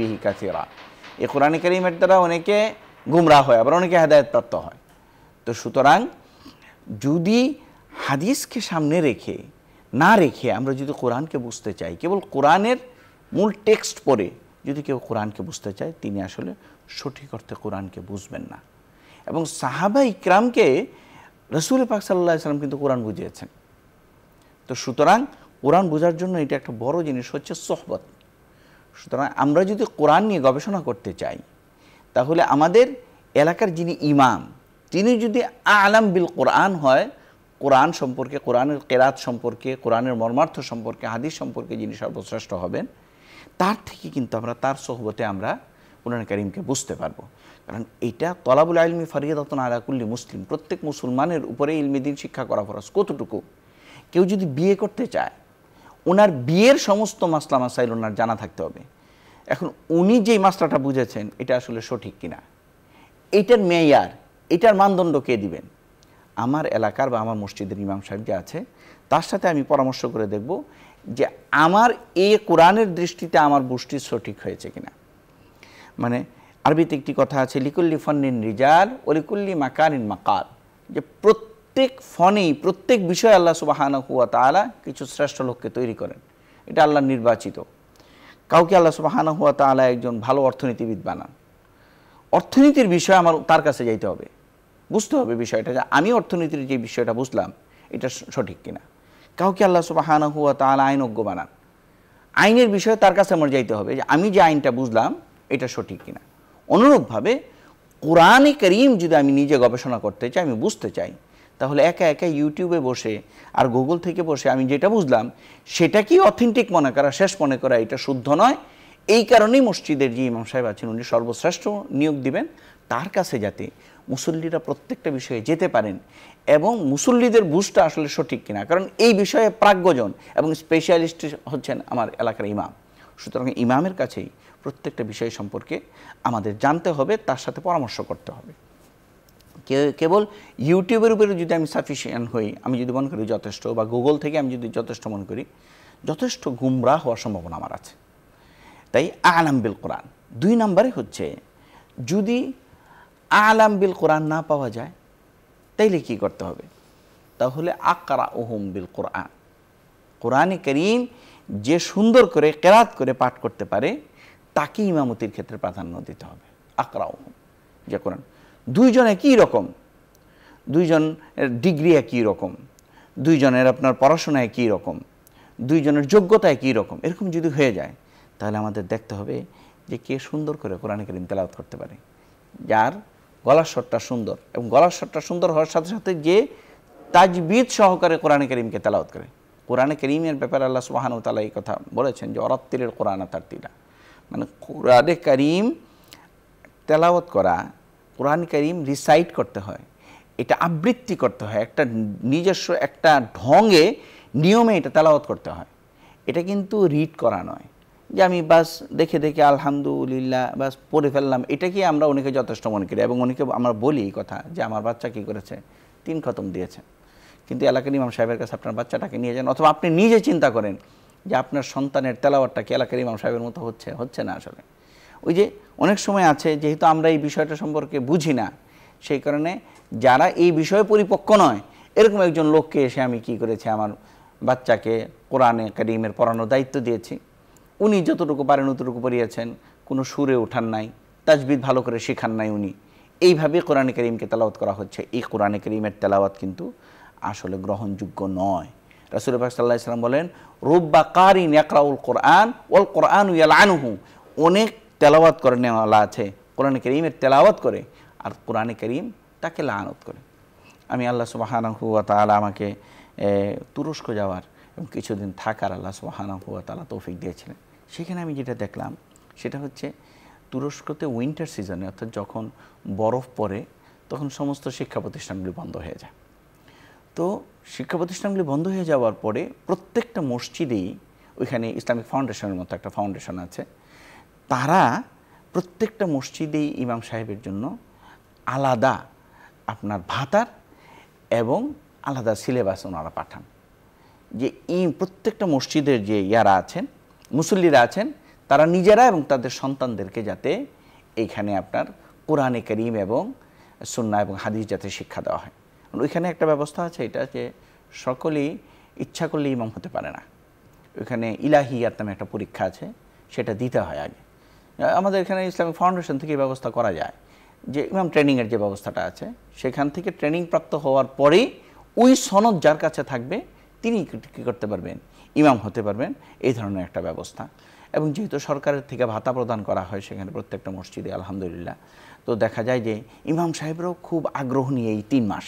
বিহি কাসিরা এই কোরআন করিমের দ্বারা অনেকে গুমরা হয় আবার অনেকে হেদায়তপ্রাপ্ত হয় তো সুতরাং যদি হাদিসকে সামনে রেখে না রেখে আমরা যদি কোরআনকে বুঝতে চাই কেবল কোরআনের মূল টেক্সট পড়ে যদি কেউ কোরআনকে বুঝতে চায় তিনি আসলে সঠিক অর্থে কোরআনকে বুঝবেন না এবং সাহাবা ইকরামকে রসুল পাক সাল্লাহ সাল্লাম কিন্তু কোরআন বুঝিয়েছেন তো সুতরাং কোরআন বোঝার জন্য এটা একটা বড় জিনিস হচ্ছে সোহবত সুতরাং আমরা যদি কোরআন নিয়ে গবেষণা করতে চাই তাহলে আমাদের এলাকার যিনি ইমাম তিনি যদি আলাম বিল কোরআন হয় কোরআন সম্পর্কে কোরআনের কেরাত সম্পর্কে কোরআনের মর্মার্থ সম্পর্কে হাদিস সম্পর্কে যিনি সর্বশ্রেষ্ঠ হবেন তার থেকে কিন্তু আমরা তার সোহবতে আমরা কোরআন করিমকে বুঝতে পারবো কারণ এটা তলাবুল আলমি ফরিয়াদতন আলাকুল্লি মুসলিম প্রত্যেক মুসলমানের উপরে ইলমিদিন শিক্ষা করা ফরজ কতটুকু কেউ যদি বিয়ে করতে চায় ওনার বিয়ের সমস্ত মাসলা মাসাইল ওনার জানা থাকতে হবে এখন উনি যেই মাসলাটা বুঝেছেন এটা আসলে সঠিক কিনা এটার মেয়ার এটার মানদণ্ড কে দিবেন আমার এলাকার বা আমার মসজিদের ইমাম সাহেব যে আছে তার সাথে আমি পরামর্শ করে দেখব যে আমার এ কোরআনের দৃষ্টিতে আমার বুষ্টি সঠিক হয়েছে কিনা মানে আরবিতে একটি কথা আছে লিকুল্লি ফন্নিন রিজাল ও লিকুল্লি ইন মাকাল যে প্রত্যেক প্রত্যেক ফনেই প্রত্যেক বিষয়ে আল্লাহ সুবাহানা হুয়া তালা কিছু শ্রেষ্ঠ লোককে তৈরি করেন এটা আল্লাহ নির্বাচিত কাউকে আল্লাহ সুবাহানা হুয়া তালা একজন ভালো অর্থনীতিবিদ বানান অর্থনীতির বিষয়ে আমার তার কাছে যাইতে হবে বুঝতে হবে বিষয়টা যে আমি অর্থনীতির যে বিষয়টা বুঝলাম এটা সঠিক কিনা কাউকে আল্লাহ সুবাহানা হুয়া তালা আইনজ্ঞ বানান আইনের বিষয়ে তার কাছে আমার যাইতে হবে যে আমি যে আইনটা বুঝলাম এটা সঠিক কিনা অনুরূপভাবে কোরআনে করিম যদি আমি নিজে গবেষণা করতে চাই আমি বুঝতে চাই তাহলে একা একা ইউটিউবে বসে আর গুগল থেকে বসে আমি যেটা বুঝলাম সেটা কি অথেন্টিক মনে করা শেষ মনে করা এটা শুদ্ধ নয় এই কারণেই মসজিদের যে ইমাম সাহেব আছেন উনি সর্বশ্রেষ্ঠ নিয়োগ দিবেন তার কাছে যাতে মুসল্লিরা প্রত্যেকটা বিষয়ে যেতে পারেন এবং মুসল্লিদের বুঝটা আসলে সঠিক কিনা কারণ এই বিষয়ে প্রাজ্ঞজন এবং স্পেশালিস্ট হচ্ছেন আমার এলাকার ইমাম সুতরাং ইমামের কাছেই প্রত্যেকটা বিষয় সম্পর্কে আমাদের জানতে হবে তার সাথে পরামর্শ করতে হবে কেবল ইউটিউবের উপরে যদি আমি সাফিসিয়েন্ট হই আমি যদি মনে করি যথেষ্ট বা গুগল থেকে আমি যদি যথেষ্ট মনে করি যথেষ্ট গুমরা হওয়ার সম্ভাবনা আমার আছে তাই আলাম বিল কোরআন দুই নম্বরে হচ্ছে যদি আলাম বিল কোরআন না পাওয়া যায় তাইলে কি করতে হবে তাহলে আকরা ওহম বিল কোরআন কোরআনে করিম যে সুন্দর করে কেরাত করে পাঠ করতে পারে তাকে ইমামতির ক্ষেত্রে প্রাধান্য দিতে হবে আকরা ওহম যে কোরআন দুইজনে কি রকম দুইজন ডিগ্রি একই রকম দুইজনের আপনার পড়াশোনায় কি রকম দুইজনের যোগ্যতায় কি রকম এরকম যদি হয়ে যায় তাহলে আমাদের দেখতে হবে যে কে সুন্দর করে কোরআন করিম তেলাওয়াত করতে পারে যার গলার স্বরটা সুন্দর এবং গলার স্বরটা সুন্দর হওয়ার সাথে সাথে যে তাজবিদ সহকারে কোরআন করিমকে তেলাওয়াত করে কোরআনে করিমের ব্যাপারে আল্লাহ ও তালা এই কথা বলেছেন যে অরাত্তিরের কোরআন তার তিরা মানে কোরআনে করিম তেলাওয়াত করা কোরআন করিম রিসাইট করতে হয় এটা আবৃত্তি করতে হয় একটা নিজস্ব একটা ঢঙে নিয়মে এটা তেলাওয়াত করতে হয় এটা কিন্তু রিড করা নয় যে আমি বাস দেখে দেখে আলহামদুলিল্লাহ বাস পড়ে ফেললাম কি আমরা অনেকে যথেষ্ট মনে করি এবং অনেকে আমরা বলি এই কথা যে আমার বাচ্চা কী করেছে তিন খতম দিয়েছে কিন্তু এলাকার ইমাম সাহেবের কাছে আপনার বাচ্চাটাকে নিয়ে যান অথবা আপনি নিজে চিন্তা করেন যে আপনার সন্তানের তেলাওয়ারটা কি এলাকার ইমাম সাহেবের মতো হচ্ছে হচ্ছে না আসলে ওই যে অনেক সময় আছে যেহেতু আমরা এই বিষয়টা সম্পর্কে বুঝি না সেই কারণে যারা এই বিষয়ে পরিপক্ক নয় এরকম একজন লোককে এসে আমি কি করেছি আমার বাচ্চাকে কোরআনে একাডেমির পড়ানোর দায়িত্ব দিয়েছি উনি যতটুকু পারেন অতটুকু পড়িয়েছেন কোনো সুরে ওঠান নাই তাজবিদ ভালো করে শেখান নাই উনি এইভাবে কোরআনে করিমকে তেলাওয়াত করা হচ্ছে এই কোরআনে করিমের তেলাওয়াত কিন্তু আসলে গ্রহণযোগ্য নয় রাসুল পাক সাল্লাহ ইসলাম বলেন রুব্বা কারিন একরাউল কোরআন ওল কোরআন ইয়াল আনহু অনেক তেলাওয়াত করে নেওয়ালা আছে কোরআন করিমের তেলাওয়াত করে আর কোরআনে করিম তাকে লানত করে আমি আল্লাহ সুবাহানহুয়া তালা আমাকে তুরস্ক যাওয়ার এবং কিছুদিন থাকার আল্লাহ সুবাহানহুয়া তালা তৌফিক দিয়েছিলেন সেখানে আমি যেটা দেখলাম সেটা হচ্ছে তুরস্কতে উইন্টার সিজনে অর্থাৎ যখন বরফ পড়ে তখন সমস্ত শিক্ষা প্রতিষ্ঠানগুলি বন্ধ হয়ে যায় তো শিক্ষা প্রতিষ্ঠানগুলি বন্ধ হয়ে যাওয়ার পরে প্রত্যেকটা মসজিদেই ওইখানে ইসলামিক ফাউন্ডেশনের মতো একটা ফাউন্ডেশন আছে তারা প্রত্যেকটা মসজিদেই ইমাম সাহেবের জন্য আলাদা আপনার ভাতার এবং আলাদা সিলেবাস ওনারা পাঠান যে প্রত্যেকটা মসজিদের যে ইয়ারা আছেন মুসল্লিরা আছেন তারা নিজেরা এবং তাদের সন্তানদেরকে যাতে এইখানে আপনার কোরআনে করিম এবং সুন্না এবং হাদিস যাতে শিক্ষা দেওয়া হয় মানে ওইখানে একটা ব্যবস্থা আছে এটা যে সকলেই ইচ্ছা করলে ইমাম হতে পারে না ওইখানে ইয়ার নামে একটা পরীক্ষা আছে সেটা দিতে হয় আগে আমাদের এখানে ইসলামিক ফাউন্ডেশন থেকে ব্যবস্থা করা যায় যে ইমাম ট্রেনিংয়ের যে ব্যবস্থাটা আছে সেখান থেকে ট্রেনিং প্রাপ্ত হওয়ার পরেই ওই সনদ যার কাছে থাকবে তিনি কী করতে পারবেন ইমাম হতে পারবেন এই ধরনের একটা ব্যবস্থা এবং যেহেতু সরকারের থেকে ভাতা প্রদান করা হয় সেখানে প্রত্যেকটা মসজিদে আলহামদুলিল্লাহ তো দেখা যায় যে ইমাম সাহেবরাও খুব আগ্রহ নিয়ে এই তিন মাস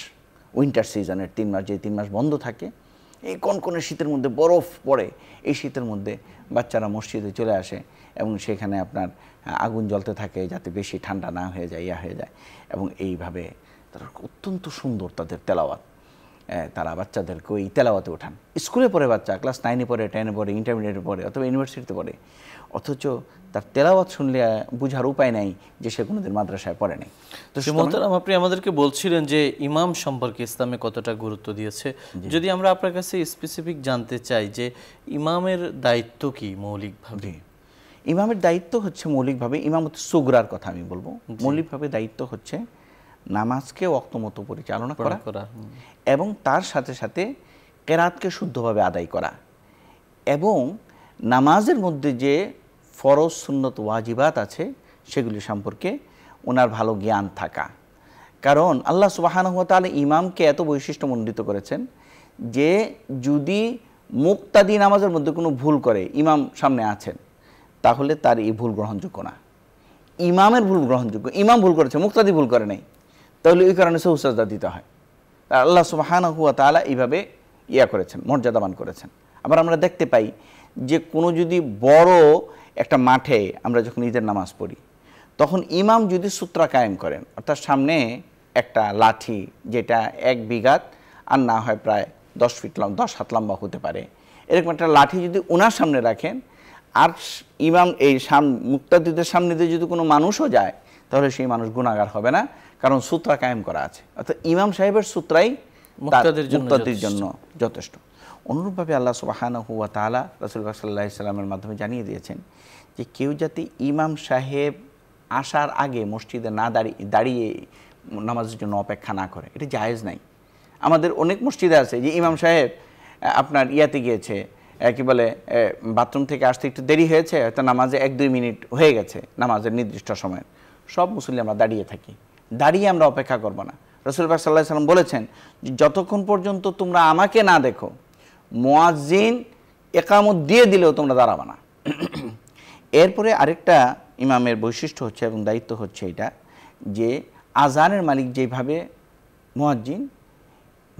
উইন্টার সিজনের তিন মাস যে তিন মাস বন্ধ থাকে এই কনকনে শীতের মধ্যে বরফ পড়ে এই শীতের মধ্যে বাচ্চারা মসজিদে চলে আসে এবং সেখানে আপনার আগুন জ্বলতে থাকে যাতে বেশি ঠান্ডা না হয়ে যায় ইয়া হয়ে যায় এবং এইভাবে তারা অত্যন্ত সুন্দর তাদের তেলাওয়াত তারা বাচ্চাদেরকে ওই তেলাওয়াতে ওঠান স্কুলে পড়ে বাচ্চা ক্লাস নাইনে পড়ে টেনে পড়ে ইন্টারমিডিয়েটে পড়ে অথবা ইউনিভার্সিটিতে পড়ে অথচ তার তেলাওয়াত শুনলে বুঝার উপায় নাই যে সে কোনোদিন মাদ্রাসায় পড়ে নাই তো মোহতারাম আপনি আমাদেরকে বলছিলেন যে ইমাম সম্পর্কে ইসলামে কতটা গুরুত্ব দিয়েছে যদি আমরা আপনার কাছে স্পেসিফিক জানতে চাই যে ইমামের দায়িত্ব কি মৌলিকভাবে ইমামের দায়িত্ব হচ্ছে মৌলিকভাবে ইমামত সুগরার কথা আমি বলবো মৌলিকভাবে দায়িত্ব হচ্ছে নামাজকে অক্তমত পরিচালনা করা এবং তার সাথে সাথে কেরাতকে শুদ্ধভাবে আদায় করা এবং নামাজের মধ্যে যে ফরজ সুন্নত ওয়াজিবাত আছে সেগুলি সম্পর্কে ওনার ভালো জ্ঞান থাকা কারণ আল্লাহ তাহলে ইমামকে এত বৈশিষ্ট্য মণ্ডিত করেছেন যে যদি মুক্তাদি নামাজের মধ্যে কোনো ভুল করে ইমাম সামনে আছেন তাহলে তার এই ভুল গ্রহণযোগ্য না ইমামের ভুল গ্রহণযোগ্য ইমাম ভুল করেছে মুক্তাদি ভুল করে নাই তাহলে ওই কারণে সৌসাজদা দিতে হয় আল্লাহ সুহান হুয়া তালা এইভাবে ইয়া করেছেন মর্যাদাবান করেছেন আবার আমরা দেখতে পাই যে কোনো যদি বড় একটা মাঠে আমরা যখন ঈদের নামাজ পড়ি তখন ইমাম যদি সূত্রা কায়েম করেন অর্থাৎ সামনে একটা লাঠি যেটা এক বিঘাত আর না হয় প্রায় দশ ফিট লম্বা দশ হাত লম্বা হতে পারে এরকম একটা লাঠি যদি ওনার সামনে রাখেন আর ইমাম এই সাম মুক্তাদিদের সামনে দিয়ে যদি কোনো মানুষও যায় তাহলে সেই মানুষ গুণাগার হবে না কারণ সূত্রা কায়েম করা আছে অর্থাৎ ইমাম সাহেবের সূত্রাই মুক্তাদির জন্য যথেষ্ট অনুরূপভাবে আল্লাহ সুবাহান হুয়া তালা রসুল্লাহ সাল্লাহ ইসলামের মাধ্যমে জানিয়ে দিয়েছেন যে কেউ যাতে ইমাম সাহেব আসার আগে মসজিদে না দাঁড়িয়ে দাঁড়িয়ে নামাজের জন্য অপেক্ষা না করে এটা জায়েজ নাই আমাদের অনেক মসজিদে আছে যে ইমাম সাহেব আপনার ইয়াতে গিয়েছে কি বলে বাথরুম থেকে আসতে একটু দেরি হয়েছে হয়তো নামাজে এক দুই মিনিট হয়ে গেছে নামাজের নির্দিষ্ট সময়ের সব মুসলিম আমরা দাঁড়িয়ে থাকি দাঁড়িয়ে আমরা অপেক্ষা করব না রসুলবাগ সাল্লাহ সাল্লাম বলেছেন যতক্ষণ পর্যন্ত তোমরা আমাকে না দেখো মোয়াজিন একামত দিয়ে দিলেও তোমরা দাঁড়াবে না এরপরে আরেকটা ইমামের বৈশিষ্ট্য হচ্ছে এবং দায়িত্ব হচ্ছে এটা যে আজানের মালিক যেভাবে মোয়াজ্জিন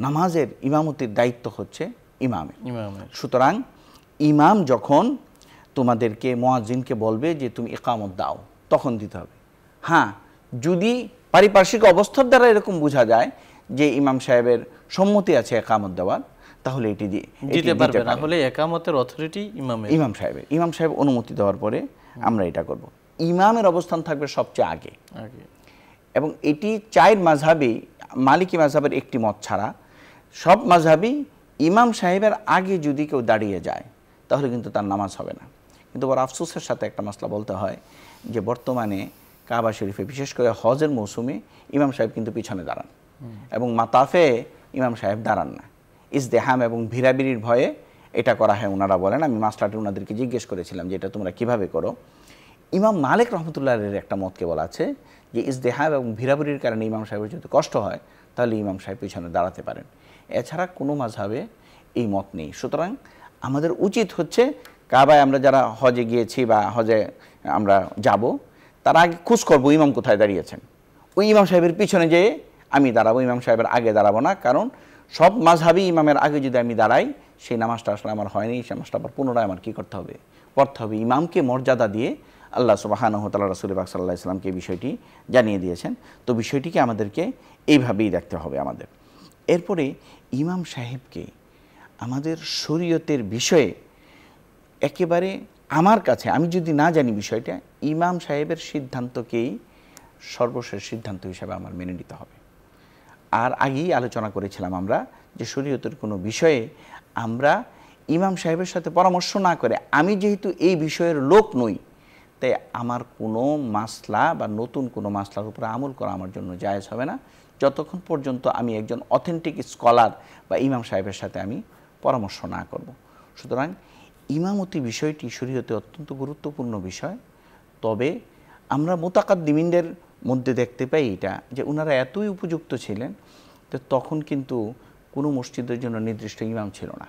নামাজের ইমামতির দায়িত্ব হচ্ছে ইমামে সুতরাং ইমাম যখন তোমাদেরকে মোয়াজিনকে বলবে যে তুমি একামত দাও তখন দিতে হবে হ্যাঁ যদি পারিপার্শ্বিক অবস্থার দ্বারা এরকম বোঝা যায় যে ইমাম সাহেবের সম্মতি আছে একামত দেওয়ার তাহলে এটি দিয়ে দিতে পারবে না হলে একামতের অথরিটি ইমামের ইমাম সাহেবের ইমাম সাহেব অনুমতি দেওয়ার পরে আমরা এটা করব ইমামের অবস্থান থাকবে সবচেয়ে আগে এবং এটি চায়ের মাঝাবি মালিকি মাঝাবের একটি মত ছাড়া সব মাঝাবি ইমাম সাহেবের আগে যদি কেউ দাঁড়িয়ে যায় তাহলে কিন্তু তার নামাজ হবে না কিন্তু বড় আফসোসের সাথে একটা মশলা বলতে হয় যে বর্তমানে কাবা শরীফে বিশেষ করে হজের মৌসুমে ইমাম সাহেব কিন্তু পিছনে দাঁড়ান এবং মাতাফে ইমাম সাহেব দাঁড়ান না ইজদেহাম এবং ভিড়াবিড়ির ভয়ে এটা করা হয় ওনারা বলেন আমি মাস্টারটি ওনাদেরকে জিজ্ঞেস করেছিলাম যে এটা তোমরা কিভাবে করো ইমাম মালিক রহমতুল্লাহের একটা মতকে বলা আছে যে ইসদেহাম এবং ভিড়াবিড়ির কারণে ইমাম সাহেবের যদি কষ্ট হয় তাহলে ইমাম সাহেব পিছনে দাঁড়াতে পারেন এছাড়া কোনো মাঝাবে এই মত নেই সুতরাং আমাদের উচিত হচ্ছে কাবায় আমরা যারা হজে গিয়েছি বা হজে আমরা যাব তার আগে খুশ করবো ইমাম কোথায় দাঁড়িয়েছেন ওই ইমাম সাহেবের পিছনে যেয়ে আমি দাঁড়াবো ইমাম সাহেবের আগে দাঁড়াবো না কারণ সব মাঝহাবি ইমামের আগে যদি আমি দাঁড়াই সেই নামাজটা আসলে আমার হয়নি সে নামাজটা আবার পুনরায় আমার কী করতে হবে করতে হবে ইমামকে মর্যাদা দিয়ে আল্লাহ সুবাহানহতাল রাসুল বাক সাল্লাহ ইসলামকে এই বিষয়টি জানিয়ে দিয়েছেন তো বিষয়টিকে আমাদেরকে এইভাবেই দেখতে হবে আমাদের এরপরে ইমাম সাহেবকে আমাদের শরীয়তের বিষয়ে একেবারে আমার কাছে আমি যদি না জানি বিষয়টা ইমাম সাহেবের সিদ্ধান্তকেই সর্বশেষ সিদ্ধান্ত হিসাবে আমার মেনে নিতে হবে আর আগেই আলোচনা করেছিলাম আমরা যে শরীয়তের কোনো বিষয়ে আমরা ইমাম সাহেবের সাথে পরামর্শ না করে আমি যেহেতু এই বিষয়ের লোক নই তাই আমার কোনো মাসলা বা নতুন কোনো মাসলার উপরে আমল করা আমার জন্য জায়জ হবে না যতক্ষণ পর্যন্ত আমি একজন অথেন্টিক স্কলার বা ইমাম সাহেবের সাথে আমি পরামর্শ না করব। সুতরাং ইমামতি বিষয়টি শরীয়তে অত্যন্ত গুরুত্বপূর্ণ বিষয় তবে আমরা দিমিনদের মধ্যে দেখতে পাই এটা যে ওনারা এতই উপযুক্ত ছিলেন তো তখন কিন্তু কোনো মসজিদের জন্য নির্দিষ্ট ইমাম ছিল না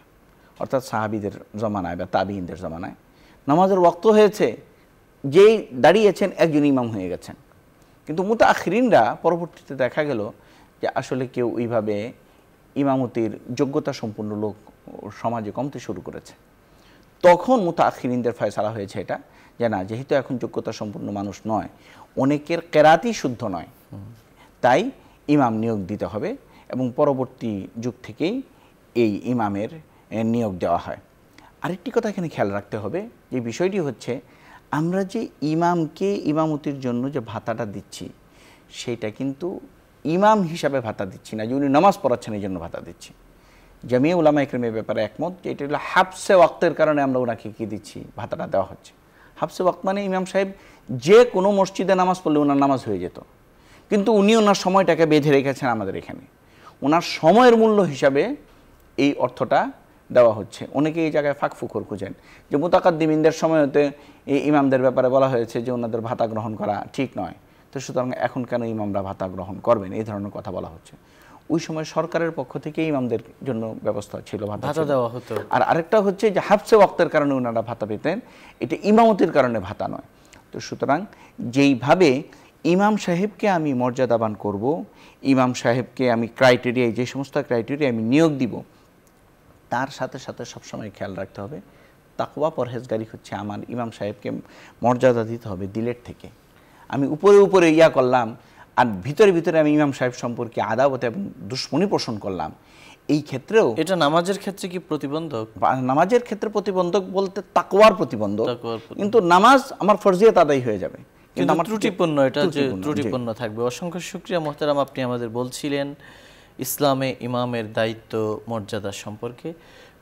অর্থাৎ সাহাবিদের জমানায় বা তাবিহিনদের জমানায় নামাজের বক্ত হয়েছে যেই দাঁড়িয়েছেন একজন ইমাম হয়ে গেছেন কিন্তু মুতা আখরিনরা পরবর্তীতে দেখা গেল যে আসলে কেউ ওইভাবে ইমামতির যোগ্যতা সম্পূর্ণ লোক সমাজে কমতে শুরু করেছে তখন মুতা আখরিনদের ফয়সালা হয়েছে এটা যে না যেহেতু এখন যোগ্যতা সম্পূর্ণ মানুষ নয় অনেকের কেরাতি শুদ্ধ নয় তাই ইমাম নিয়োগ দিতে হবে এবং পরবর্তী যুগ থেকেই এই ইমামের নিয়োগ দেওয়া হয় আরেকটি কথা এখানে খেয়াল রাখতে হবে যে বিষয়টি হচ্ছে আমরা যে ইমামকে ইমামতির জন্য যে ভাতাটা দিচ্ছি সেটা কিন্তু ইমাম হিসাবে ভাতা দিচ্ছি না যে উনি নামাজ পড়াচ্ছেন এই জন্য ভাতা দিচ্ছি জামিয়া উলামা ইকরিমের ব্যাপারে একমত যে এটা হলো হাফসে ওয়াক্তের কারণে আমরা ওনাকে কি দিচ্ছি ভাতাটা দেওয়া হচ্ছে হাফসে ওয়াক্ত মানে ইমাম সাহেব যে কোনো মসজিদে নামাজ পড়লে ওনার নামাজ হয়ে যেত কিন্তু উনি ওনার সময়টাকে বেঁধে রেখেছেন আমাদের এখানে ওনার সময়ের মূল্য হিসাবে এই অর্থটা দেওয়া হচ্ছে অনেকে এই জায়গায় ফাঁক ফুকর খুঁজেন যে মোতাকাদ্দিমিনদের সময়তে এই ইমামদের ব্যাপারে বলা হয়েছে যে ওনাদের ভাতা গ্রহণ করা ঠিক নয় তো সুতরাং এখন কেন ইমামরা ভাতা গ্রহণ করবেন এই ধরনের কথা বলা হচ্ছে ওই সময় সরকারের পক্ষ থেকে ইমামদের জন্য ব্যবস্থা ছিল ভাতা দেওয়া হতো আর আরেকটা হচ্ছে যে হাফসে ওয়াক্তের কারণে ওনারা ভাতা পেতেন এটা ইমামতির কারণে ভাতা নয় তো সুতরাং যেইভাবে ইমাম সাহেবকে আমি মর্যাদাবান করব ইমাম সাহেবকে আমি ক্রাইটেরিয়ায় যে সমস্ত ক্রাইটেরিয়া আমি নিয়োগ দিব তার সাথে সাথে সবসময় খেয়াল রাখতে হবে তাকুয়া পরহেজগারি হচ্ছে আমার ইমাম সাহেবকে মর্যাদা দিতে হবে দিলের থেকে আমি উপরে উপরে ইয়া করলাম আর ভিতরে ভিতরে আমি ইমাম সাহেব সম্পর্কে আদাবত এবং দুশ্মনী পোষণ করলাম এই ক্ষেত্রেও এটা নামাজের ক্ষেত্রে কি প্রতিবন্ধক নামাজের ক্ষেত্রে প্রতিবন্ধক বলতে তাকুয়ার প্রতিবন্ধক কিন্তু নামাজ আমার ফরজিয়াত আদায় হয়ে যাবে কিন্তু আমার ত্রুটিপূর্ণ এটা যে ত্রুটিপূর্ণ থাকবে অসংখ্য শুক্রিয়া মোহতারাম আপনি আমাদের বলছিলেন ইসলামে ইমামের দায়িত্ব মর্যাদা সম্পর্কে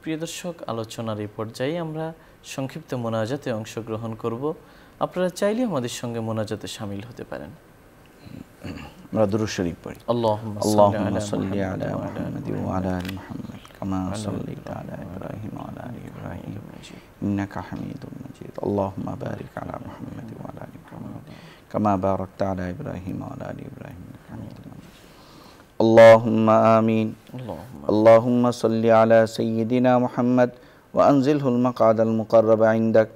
প্রিয় দর্শক আলোচনার এই পর্যায়ে আমরা সংক্ষিপ্ত মোনাজাতে অংশগ্রহণ করব আপনারা চাইলে আমাদের সঙ্গে মোনাজাতে সামিল হতে পারেন আমরা দুরুদ শরীফ পড়ি আল্লাহুম্মা সাল্লি আলা মুহাম্মাদি ওয়া আলা আলি মুহাম্মাদ কামা সাল্লাইতা আলা ইব্রাহিম ওয়া আলা আলি ইব্রাহিম ইন্নাকা হামিদুম মাজিদ আল্লাহুম্মা বারিক আলা ওয়া আলা আলি মুহাম্মাদ কামা বারাকতা আলা ইব্রাহিম ওয়া আলা আলি ইব্রাহিম হামিদুম اللهم آمين اللهم صل على سيدنا محمد وأنزله المقعد المقرب عندك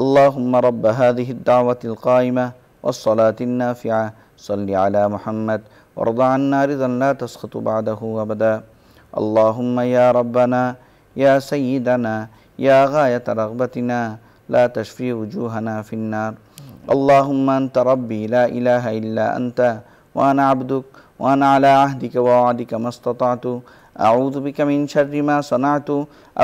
اللهم رب هذه الدعوة القائمة والصلاة النافعة صل على محمد وارض عنا رضا لا تسخط بعده أبدا اللهم يا ربنا يا سيدنا يا غاية رغبتنا لا تشفي وجوهنا في النار اللهم أنت ربي لا إله إلا أنت وأنا عبدك وأنا على عهدك ووعدك ما استطعت أعوذ بك من شر ما صنعت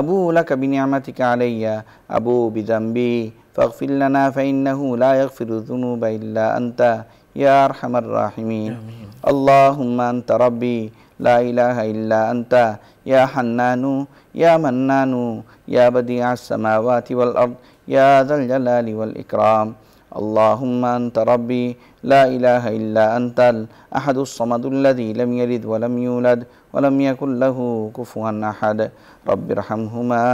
أبو لك بنعمتك علي أبو بذنبي فاغفر لنا فإنه لا يغفر الذنوب إلا أنت يا أرحم الراحمين آمين. اللهم أنت ربي لا إله إلا أنت يا حنان يا منان يا بديع السماوات والأرض يا ذا الجلال والإكرام اللهم أنت ربي لا إله إلا أنت الأحد الصمد الذي لم يلد ولم يولد ولم يكن له كفوا أحد رب ارحمهما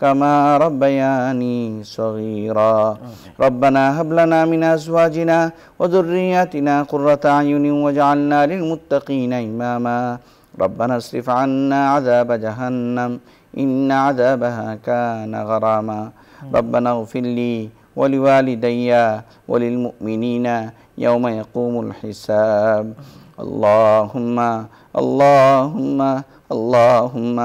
كما ربياني صغيرا ربنا هب لنا من أزواجنا وذرياتنا قرة أعين واجعلنا للمتقين إماما ربنا اصرف عنا عذاب جهنم إن عذابها كان غراما ربنا اغفر لي ولوالدي وللمؤمنين يوم يقوم الحساب اللهم اللهم اللهم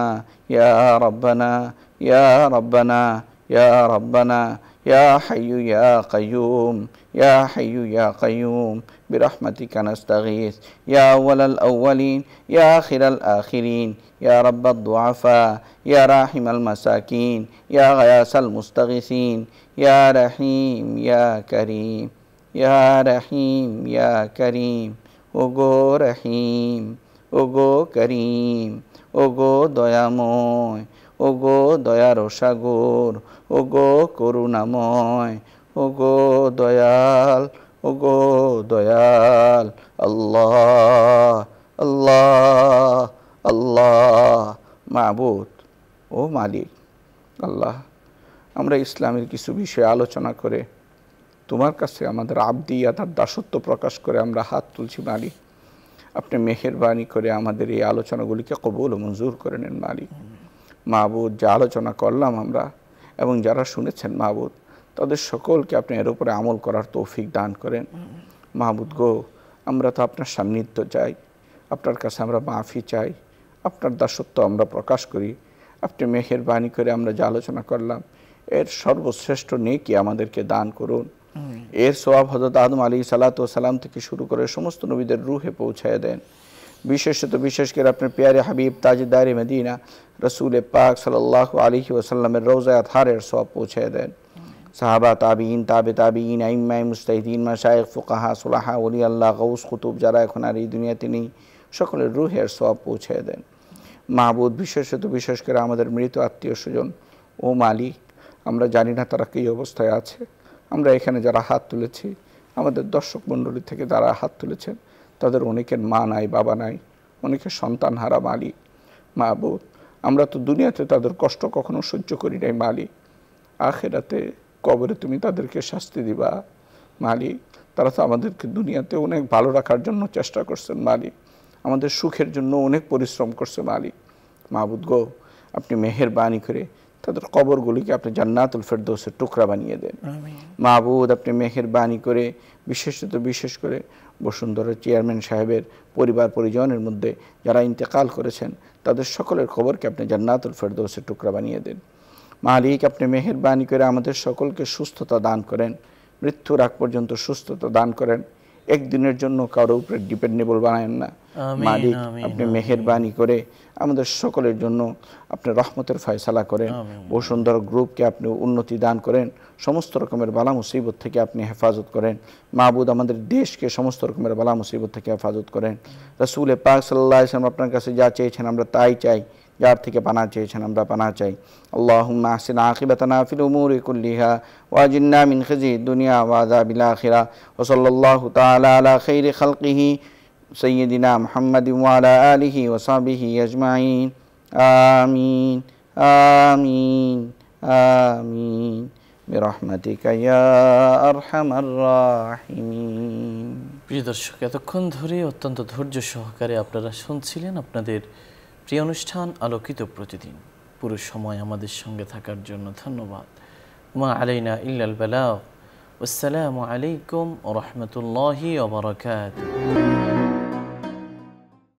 يا ربنا يا ربنا يا ربنا يا حي يا قيوم يا حي يا قيوم برحمتك نستغيث يا أول الأولين يا آخر الآخرين يا رب الضعفاء يا راحم المساكين يا غياث المستغيثين يا رحيم يا كريم ইয়া রহিম ইয়া করিম ও গো রহিম ও গো করিম ও গো দয়াময় ও গো দয়ার সাগর ও গো করুণাময় ও গো দয়াল ও গো দয়াল আল্লাহ আল্লাহ আল্লাহ মাহবুদ ও মালিক আল্লাহ আমরা ইসলামের কিছু বিষয়ে আলোচনা করে তোমার কাছে আমাদের আবদি আধার দাসত্ব প্রকাশ করে আমরা হাত তুলছি মালিক আপনি মেহেরবানি করে আমাদের এই আলোচনাগুলিকে কবুল ও মঞ্জুর করে নেন মালিক মাহবুদ যা আলোচনা করলাম আমরা এবং যারা শুনেছেন মাহবুদ তাদের সকলকে আপনি এর উপরে আমল করার তৌফিক দান করেন মাহবুদ গো আমরা তো আপনার সান্নিধ্য চাই আপনার কাছে আমরা মাফি চাই আপনার দাসত্ব আমরা প্রকাশ করি আপনি মেহেরবানি করে আমরা যা আলোচনা করলাম এর সর্বশ্রেষ্ঠ নেকি আমাদেরকে দান করুন এর সোয়াব হজরত আদম আলী সালাতাম থেকে শুরু করে সমস্ত নবীদের রুহে পৌঁছায় দেন বিশেষত বিশেষ করে আপনার পেয়ারে হাবিব তাজদার মদিনা রসুল পাক সাল্লাহ আলী ওসাল্লামের রোজা আথারের সোয়াব পৌঁছায় দেন সাহাবা তাবিন তাবে তাবিন আইম্মাই মুস্তাহিদিন মাশায়েখ ফুকাহা সুলাহা ওলি আল্লাহ গৌস কুতুব যারা এখন আর এই দুনিয়াতে নেই সকলের রুহের সব পৌঁছে দেন মাহবুদ বিশেষত বিশেষ করে আমাদের মৃত আত্মীয় স্বজন ও মালিক আমরা জানি না তারা কী অবস্থায় আছে আমরা এখানে যারা হাত তুলেছি আমাদের দর্শক মণ্ডলী থেকে যারা হাত তুলেছেন তাদের অনেকের মা নাই বাবা নাই অনেকের সন্তান হারা মালি মা বোধ আমরা তো দুনিয়াতে তাদের কষ্ট কখনো সহ্য করি নাই মালি আখেরাতে কবরে তুমি তাদেরকে শাস্তি দিবা মালি তারা তো আমাদেরকে দুনিয়াতে অনেক ভালো রাখার জন্য চেষ্টা করছেন মালি আমাদের সুখের জন্য অনেক পরিশ্রম করছে মালি মাহবুদ গো আপনি মেহের বাণী করে তাদের কবরগুলিকে আপনি জান্নাতুল ফেরদৌসের টুকরা বানিয়ে দেন মাহবুদ আপনি মেহের বাণী করে বিশেষত বিশেষ করে বসুন্ধরা চেয়ারম্যান সাহেবের পরিবার পরিজনের মধ্যে যারা ইন্তেকাল করেছেন তাদের সকলের খবরকে আপনি জান্নাতুল ফেরদৌসের টুকরা বানিয়ে দেন মালিক আপনি মেহের বাণী করে আমাদের সকলকে সুস্থতা দান করেন মৃত্যুর আগ পর্যন্ত সুস্থতা দান করেন একদিনের জন্য কারো উপরে ডিপেন্ডেবল বানায়েন না মালিক আপনি মেহেরবানি করে আমাদের সকলের জন্য আপনি রহমতের ফয়সালা করেন ও সুন্দর গ্রুপকে আপনি উন্নতি দান করেন সমস্ত রকমের বালা মুসিবত থেকে আপনি হেফাজত করেন মাহবুদ আমাদের দেশকে সমস্ত রকমের বালা মুসিবত থেকে হেফাজত করেন রসুল পাক সাল্লাম আপনার কাছে যা চেয়েছেন আমরা তাই চাই যার থেকে পানা চেয়েছেন আমরা পানা চাই আল্লাহ আসিন ওসল্লাহ তালা আলা খৈরি سيدنا محمد وعلى آله وصحبه أجمعين آمين آمين آمين برحمتك يا أرحم الراحمين প্রিয় দর্শক এতক্ষণ ধরে অত্যন্ত ধৈর্য সহকারে আপনারা শুনছিলেন আপনাদের প্রিয় অনুষ্ঠান আলোকিত প্রতিদিন পুরো সময় আমাদের সঙ্গে থাকার জন্য ধন্যবাদ মা আলাইনা ইল্লাল বেলা আসসালামু আলাইকুম রহমতুল্লাহি অবরাকাত